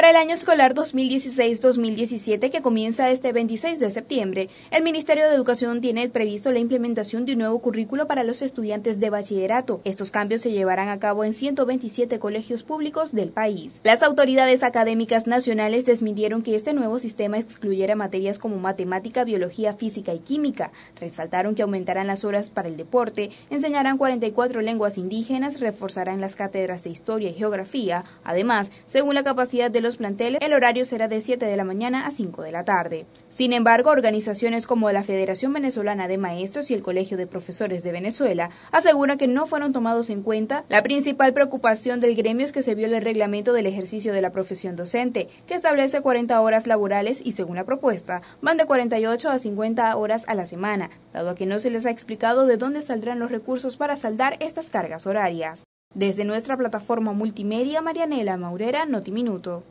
Para el año escolar 2016-2017 que comienza este 26 de septiembre, el Ministerio de Educación tiene previsto la implementación de un nuevo currículo para los estudiantes de bachillerato. Estos cambios se llevarán a cabo en 127 colegios públicos del país. Las autoridades académicas nacionales desmintieron que este nuevo sistema excluyera materias como matemática, biología, física y química. Resaltaron que aumentarán las horas para el deporte, enseñarán 44 lenguas indígenas, reforzarán las cátedras de historia y geografía. Además, según la capacidad de los planteles, el horario será de 7 de la mañana a 5 de la tarde. Sin embargo, organizaciones como la Federación Venezolana de Maestros y el Colegio de Profesores de Venezuela aseguran que no fueron tomados en cuenta. La principal preocupación del gremio es que se viola el reglamento del ejercicio de la profesión docente, que establece 40 horas laborales y, según la propuesta, van de 48 a 50 horas a la semana, dado que no se les ha explicado de dónde saldrán los recursos para saldar estas cargas horarias. Desde nuestra plataforma multimedia, Marianela Maurera, Notiminuto.